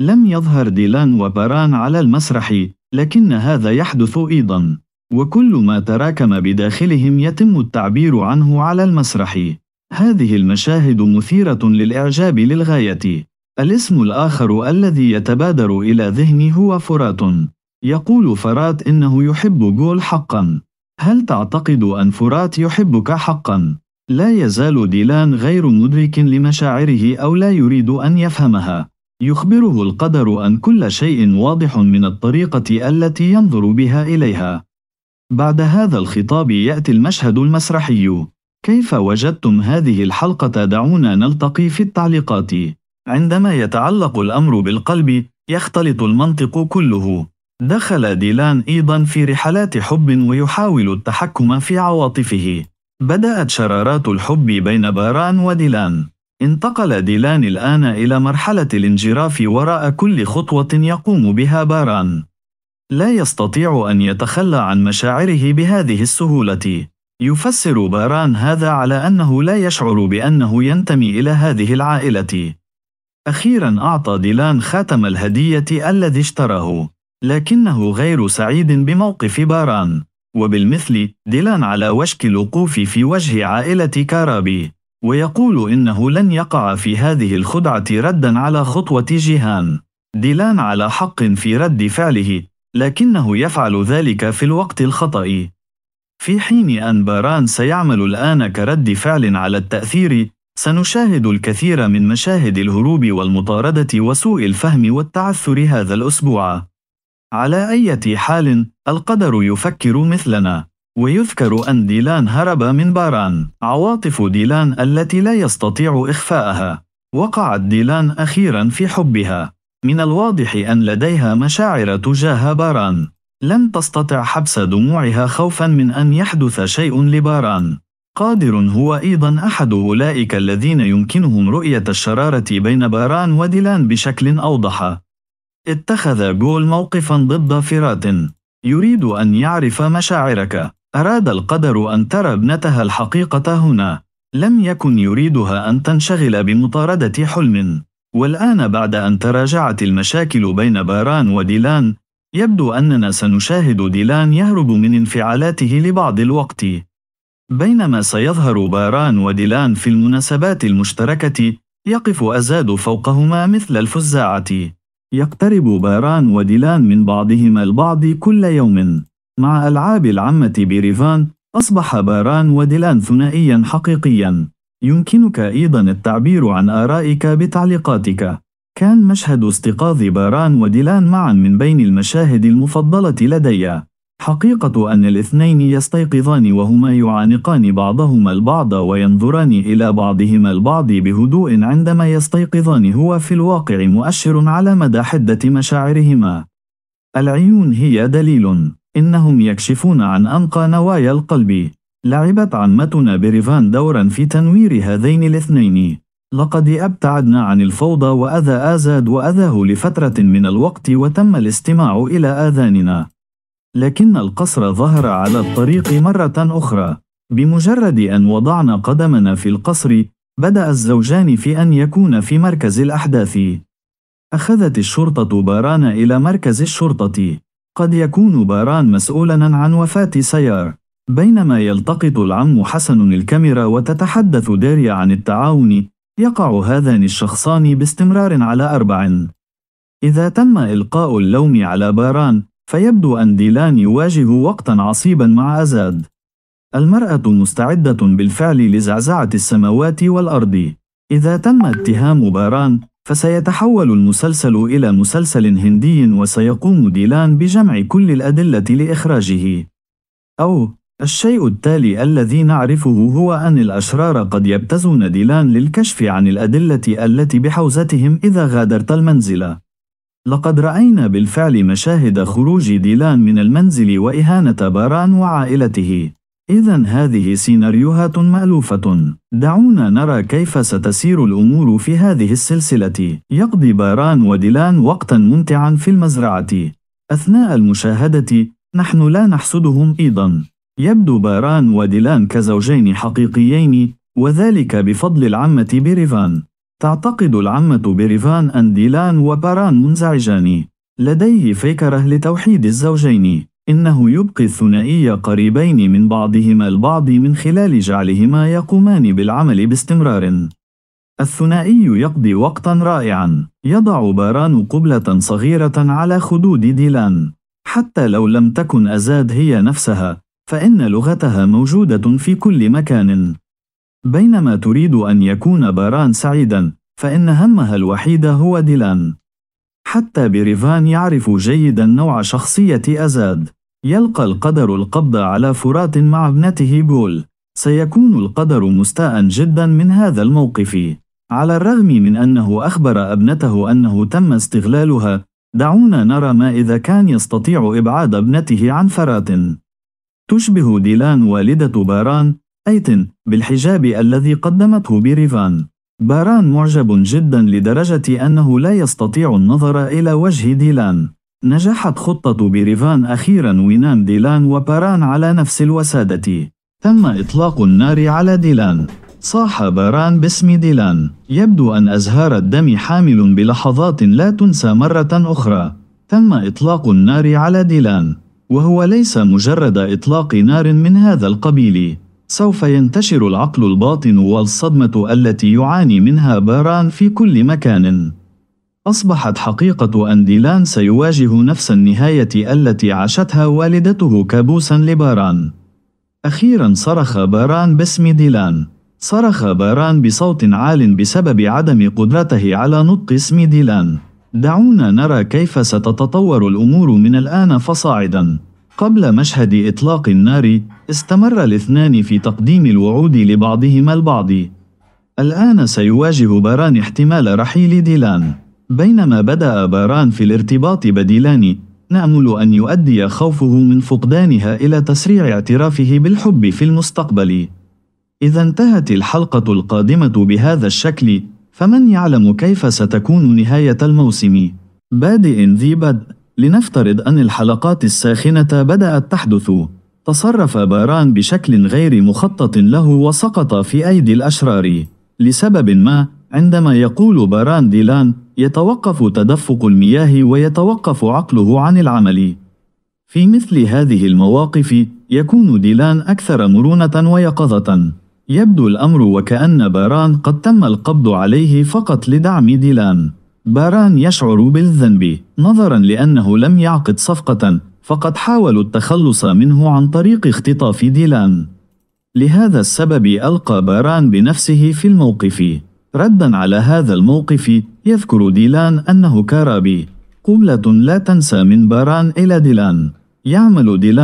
لم يظهر ديلان وباران على المسرح لكن هذا يحدث أيضا وكل ما تراكم بداخلهم يتم التعبير عنه على المسرح هذه المشاهد مثيرة للإعجاب للغاية الاسم الآخر الذي يتبادر إلى ذهني هو فرات يقول فرات إنه يحب جول حقا هل تعتقد أن فرات يحبك حقا؟ لا يزال ديلان غير مدرك لمشاعره أو لا يريد أن يفهمها يخبره القدر أن كل شيء واضح من الطريقة التي ينظر بها إليها. بعد هذا الخطاب يأتي المشهد المسرحي. كيف وجدتم هذه الحلقة؟ دعونا نلتقي في التعليقات. عندما يتعلق الأمر بالقلب، يختلط المنطق كله. دخل ديلان أيضا في رحلات حب ويحاول التحكم في عواطفه. بدأت شرارات الحب بين باران وديلان. انتقل ديلان الآن إلى مرحلة الانجراف وراء كل خطوة يقوم بها باران. لا يستطيع أن يتخلى عن مشاعره بهذه السهولة. يفسر باران هذا على أنه لا يشعر بأنه ينتمي إلى هذه العائلة. أخيرا أعطى ديلان خاتم الهدية الذي اشتراه، لكنه غير سعيد بموقف باران. وبالمثل، ديلان على وشك الوقوف في وجه عائلة كارابي. ويقول إنه لن يقع في هذه الخدعة ردا على خطوة جيهان ديلان على حق في رد فعله لكنه يفعل ذلك في الوقت الخطأ في حين أن باران سيعمل الآن كرد فعل على التأثير سنشاهد الكثير من مشاهد الهروب والمطاردة وسوء الفهم والتعثر هذا الأسبوع على أي حال القدر يفكر مثلنا ويذكر أن ديلان هرب من باران. عواطف ديلان التي لا يستطيع إخفاءها. وقعت ديلان أخيرا في حبها. من الواضح أن لديها مشاعر تجاه باران. لن تستطع حبس دموعها خوفا من أن يحدث شيء لباران. قادر هو أيضا أحد أولئك الذين يمكنهم رؤية الشرارة بين باران وديلان بشكل أوضح. اتخذ جول موقفا ضد فرات. يريد أن يعرف مشاعرك. أراد القدر أن ترى ابنتها الحقيقة هنا. لم يكن يريدها أن تنشغل بمطاردة حلم. والآن بعد أن تراجعت المشاكل بين باران وديلان، يبدو أننا سنشاهد ديلان يهرب من انفعالاته لبعض الوقت. بينما سيظهر باران وديلان في المناسبات المشتركة، يقف أزاد فوقهما مثل الفزاعة. يقترب باران وديلان من بعضهما البعض كل يوم. مع ألعاب العمة بريفان أصبح باران وديلان ثنائيا حقيقيا يمكنك أيضا التعبير عن آرائك بتعليقاتك كان مشهد استيقاظ باران وديلان معا من بين المشاهد المفضلة لدي حقيقة أن الاثنين يستيقظان وهما يعانقان بعضهما البعض وينظران إلى بعضهما البعض بهدوء عندما يستيقظان هو في الواقع مؤشر على مدى حدة مشاعرهما. العيون هي دليل إنهم يكشفون عن أنقى نوايا القلب. لعبت عمتنا بريفان دورا في تنوير هذين الاثنين. لقد أبتعدنا عن الفوضى وأذى آزاد وأذاه لفترة من الوقت وتم الاستماع إلى آذاننا. لكن القصر ظهر على الطريق مرة أخرى. بمجرد أن وضعنا قدمنا في القصر، بدأ الزوجان في أن يكون في مركز الأحداث. أخذت الشرطة بارانا إلى مركز الشرطة. قد يكون باران مسؤولا عن وفاة سيار بينما يلتقط العم حسن الكاميرا وتتحدث داريا عن التعاون يقع هذان الشخصان باستمرار على أربع إذا تم إلقاء اللوم على باران فيبدو أن ديلان يواجه وقتا عصيبا مع أزاد المرأة مستعدة بالفعل لزعزعة السماوات والأرض إذا تم اتهام باران فسيتحول المسلسل إلى مسلسل هندي وسيقوم ديلان بجمع كل الأدلة لإخراجه. أو الشيء التالي الذي نعرفه هو أن الأشرار قد يبتزون ديلان للكشف عن الأدلة التي بحوزتهم إذا غادرت المنزل. لقد رأينا بالفعل مشاهد خروج ديلان من المنزل وإهانة باران وعائلته. إذا هذه سيناريوهات مألوفة. دعونا نرى كيف ستسير الأمور في هذه السلسلة. يقضي باران وديلان وقتا ممتعا في المزرعة. أثناء المشاهدة نحن لا نحسدهم أيضا. يبدو باران وديلان كزوجين حقيقيين وذلك بفضل العمة بيريفان. تعتقد العمة بيريفان أن ديلان وباران منزعجان. لديه فكرة لتوحيد الزوجين. إنه يبقي الثنائي قريبين من بعضهما البعض من خلال جعلهما يقومان بالعمل باستمرار. الثنائي يقضي وقتا رائعا. يضع باران قبلة صغيرة على خدود ديلان. حتى لو لم تكن أزاد هي نفسها، فإن لغتها موجودة في كل مكان. بينما تريد أن يكون باران سعيدا، فإن همها الوحيد هو ديلان. حتى بريفان يعرف جيدا نوع شخصية أزاد. يلقى القدر القبض على فرات مع ابنته بول سيكون القدر مستاء جدا من هذا الموقف على الرغم من أنه أخبر ابنته أنه تم استغلالها دعونا نرى ما إذا كان يستطيع إبعاد ابنته عن فرات تشبه ديلان والدة باران أيتن بالحجاب الذي قدمته بريفان باران معجب جدا لدرجة أنه لا يستطيع النظر إلى وجه ديلان نجحت خطة بيريفان أخيرا وينام ديلان وباران على نفس الوسادة تم إطلاق النار على ديلان صاح باران باسم ديلان يبدو أن أزهار الدم حامل بلحظات لا تنسى مرة أخرى تم إطلاق النار على ديلان وهو ليس مجرد إطلاق نار من هذا القبيل سوف ينتشر العقل الباطن والصدمة التي يعاني منها باران في كل مكان أصبحت حقيقة أن ديلان سيواجه نفس النهاية التي عاشتها والدته كابوسا لباران. أخيرا صرخ باران باسم ديلان. صرخ باران بصوت عال بسبب عدم قدرته على نطق اسم ديلان. دعونا نرى كيف ستتطور الأمور من الآن فصاعدا. قبل مشهد إطلاق النار، استمر الاثنان في تقديم الوعود لبعضهما البعض. الآن سيواجه باران احتمال رحيل ديلان. بينما بدأ باران في الارتباط بديلان نأمل أن يؤدي خوفه من فقدانها إلى تسريع اعترافه بالحب في المستقبل. إذا انتهت الحلقة القادمة بهذا الشكل، فمن يعلم كيف ستكون نهاية الموسم؟ بادئ ذي بدء، لنفترض أن الحلقات الساخنة بدأت تحدث. تصرف باران بشكل غير مخطط له وسقط في أيدي الأشرار. لسبب ما، عندما يقول باران ديلان يتوقف تدفق المياه ويتوقف عقله عن العمل. في مثل هذه المواقف يكون ديلان أكثر مرونة ويقظة. يبدو الأمر وكأن باران قد تم القبض عليه فقط لدعم ديلان. باران يشعر بالذنب نظرا لأنه لم يعقد صفقة فقد حاولوا التخلص منه عن طريق اختطاف ديلان. لهذا السبب ألقى باران بنفسه في الموقف. ردا على هذا الموقف يذكر ديلان أنه كارابي قملة لا تنسى من باران إلى ديلان يعمل ديلان